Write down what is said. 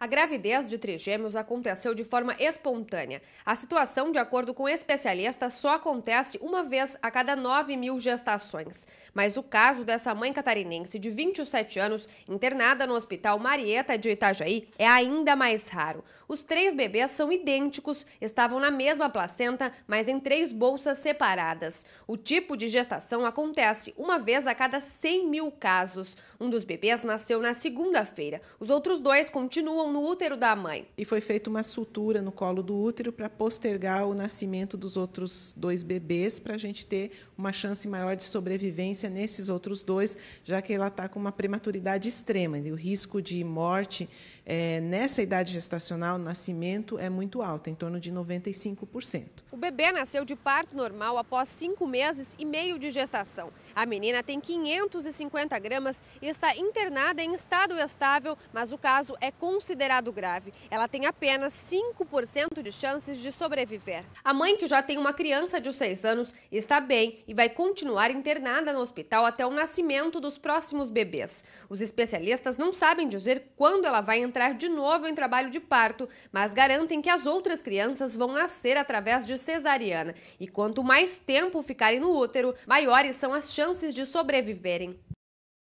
A gravidez de trigêmeos aconteceu de forma espontânea. A situação, de acordo com especialistas, só acontece uma vez a cada 9 mil gestações. Mas o caso dessa mãe catarinense de 27 anos, internada no Hospital Marieta de Itajaí, é ainda mais raro. Os três bebês são idênticos, estavam na mesma placenta, mas em três bolsas separadas. O tipo de gestação acontece uma vez a cada 100 mil casos. Um dos bebês nasceu na segunda-feira. Os outros dois continuam ficam no útero da mãe. E foi feita uma sutura no colo do útero para postergar o nascimento dos outros dois bebês, para a gente ter uma chance maior de sobrevivência nesses outros dois, já que ela está com uma prematuridade extrema. E o risco de morte é, nessa idade gestacional, nascimento, é muito alto, em torno de 95%. O bebê nasceu de parto normal após cinco meses e meio de gestação. A menina tem 550 gramas e está internada em estado estável, mas o caso é considerável considerado grave. Ela tem apenas 5% de chances de sobreviver. A mãe, que já tem uma criança de 6 anos, está bem e vai continuar internada no hospital até o nascimento dos próximos bebês. Os especialistas não sabem dizer quando ela vai entrar de novo em trabalho de parto, mas garantem que as outras crianças vão nascer através de cesariana. E quanto mais tempo ficarem no útero, maiores são as chances de sobreviverem.